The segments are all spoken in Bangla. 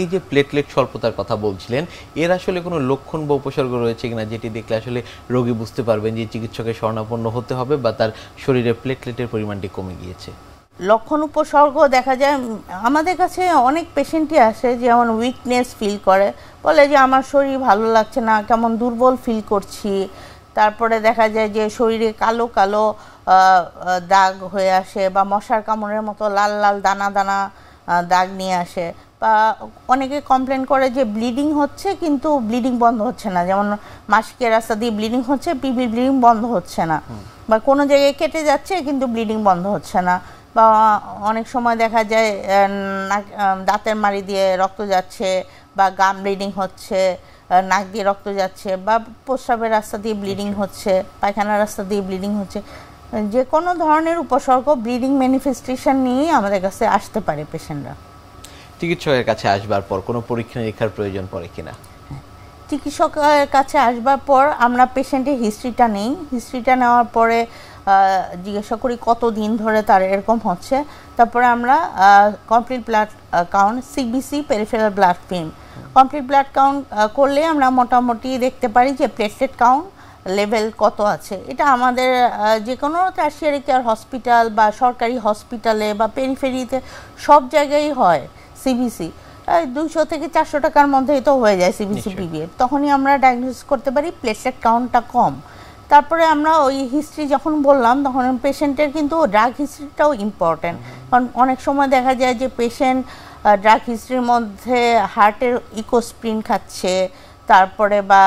এই যে প্লেটলেট স্বল্পতার কথা বলছিলেন এর আসলে কোনো লক্ষণ বা উপসর্গ রয়েছে কিনা যেটি দেখলে আসলে রোগী বুঝতে পারবেন যে চিকিৎসকের স্বর্ণাপন্ন হতে হবে বা তার শরীরে প্লেটলেটের পরিমাণটি কমে গিয়েছে লক্ষণ উপসর্গ দেখা যায় আমাদের কাছে অনেক পেশেন্টই আসে যেমন উইকনেস ফিল করে বলে যে আমার শরীর ভালো লাগছে না কেমন দুর্বল ফিল করছি তারপরে দেখা যায় যে শরীরে কালো কালো দাগ হয়ে আসে বা মশার কামড়ের মতো লাল লাল দানা দানা দাগ নিয়ে আসে অনেকে কমপ্লেন করে যে ব্লিডিং হচ্ছে কিন্তু ব্লিডিং বন্ধ হচ্ছে না যেমন মাসিকের রাস্তা দিয়ে ব্লিডিং হচ্ছে পিপি ব্লিডিং বন্ধ হচ্ছে না বা কোনো জায়গায় কেটে যাচ্ছে কিন্তু ব্লিডিং বন্ধ হচ্ছে না বা অনেক সময় দেখা যায় দাঁতের মারি দিয়ে রক্ত যাচ্ছে বা গাম ব্লিডিং হচ্ছে নাক দিয়ে রক্ত যাচ্ছে বা প্রস্রাবের রাস্তা দিয়ে ব্লিডিং আচ্ছা। হচ্ছে পায়খানার রাস্তা দিয়ে ব্লিডিং হচ্ছে যে কোনো ধরনের উপসর্গ ব্লিডিং ম্যানিফেস্টেশন নিয়েই আমাদের কাছে আসতে পারে পেশেন্টরা চিকিৎসকের কাছে আসবার পর কোনো পরীক্ষা নিরীক্ষার প্রয়োজন পড়ে কিনা চিকিৎসকের কাছে আসবার পর আমরা পেশেন্টের হিস্ট্রিটা নেই হিস্ট্রিটা নেওয়ার পরে জিজ্ঞাসা করি কত দিন ধরে তার এরকম হচ্ছে তারপরে আমরা complete blood count CBC peripheral blood film complete blood count করলে আমরা মোটামুটি দেখতে পারি যে প্লেটলেট কাউন্ট লেভেল কত আছে এটা আমাদের যে কোনো টার্সিয়ারি কেয়ার হসপিটাল বা সরকারি হসপিটালে বা পেরিফেরিতে সব জায়গায় হয় সিবিসি দুশো থেকে চারশো টাকার মধ্যেই তো হয়ে যায় সিবিসি পিবিএ তখনই আমরা ডায়াগনোসিস করতে পারি প্লেটলেট কাউন্টটা কম তারপরে আমরা ওই হিস্ট্রি যখন বললাম তখন পেশেন্টের কিন্তু ড্রাগ হিস্ট্রিটাও ইম্পর্ট্যান্ট কারণ অনেক সময় দেখা যায় যে পেশেন্ট ড্রাগ হিস্ট্রির মধ্যে হার্টের ইকোস্প্রিন খাচ্ছে তারপরে বা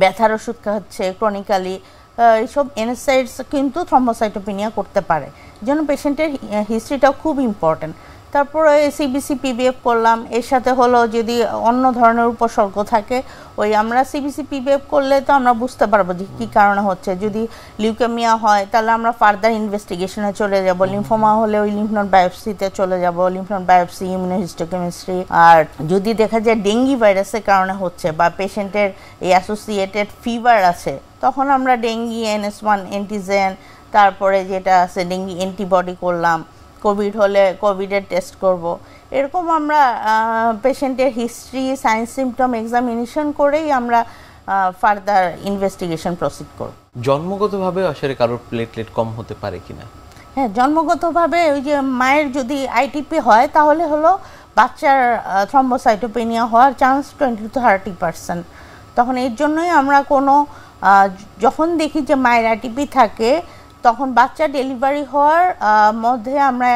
ব্যথার ওষুধ খাচ্ছে ক্রনিক্যালি এইসব এনএসআইডস কিন্তু থ্রম্বোসাইটোপিনিয়া করতে পারে যেন পেশেন্টের হিস্ট্রিটাও খুব ইম্পর্টেন্ট তারপরে সিবিসি পিবিএফ করলাম এর সাথে হলো যদি অন্য ধরনের উপসর্গ থাকে ওই আমরা সিবিসি পিবিএফ করলে তো আমরা বুঝতে পারবো যে কী কারণে হচ্ছে যদি লিউকেমিয়া হয় তাহলে আমরা ফার্দার ইনভেস্টিগেশনে চলে যাব লিম্ফোমা হলে ওই লিম্ফনোড বায়োপসিতে চলে যাব লিম্ফনোড বায়োপসি ইমিউনোহিস্টোকেমিস্ট্রি আর যদি দেখা যায় ডেঙ্গি ভাইরাসের কারণে হচ্ছে বা পেশেন্টের এই অ্যাসোসিয়েটেড ফিভার আছে তখন আমরা ডেঙ্গি এনএস ওয়ান অ্যান্টিজেন তারপরে যেটা আছে ডেঙ্গি অ্যান্টিবডি করলাম কোভিড হলে কোভিডের টেস্ট করব। এরকম আমরা পেশেন্টের হিস্ট্রি সায়েন্স সিমটম এক্সামিনেশন করেই আমরা ফার্দার ইনভেস্টিগেশন প্রসিড করব জন্মগতভাবে আসলে কারোর প্লেটলেট কম হতে পারে কিনা হ্যাঁ জন্মগতভাবে ওই যে মায়ের যদি আইটিপি হয় তাহলে হলো বাচ্চার থ্রম্বোসাইটোপেনিয়া হওয়ার chance twenty two thirty percent তখন এর জন্যই আমরা কোনো যখন দেখি যে মায়ের আইটিপি থাকে তখন বাচ্চা ডেলিভারি হওয়ার মধ্যে আমরা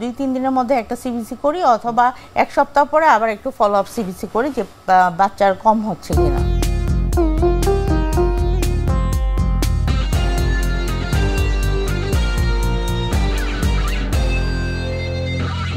দুই তিন দিনের মধ্যে একটা সিবিসি করি অথবা এক সপ্তাহ পরে আবার একটু ফলো আপ সিবিসি করি যে বাচ্চার কম হচ্ছে কিনা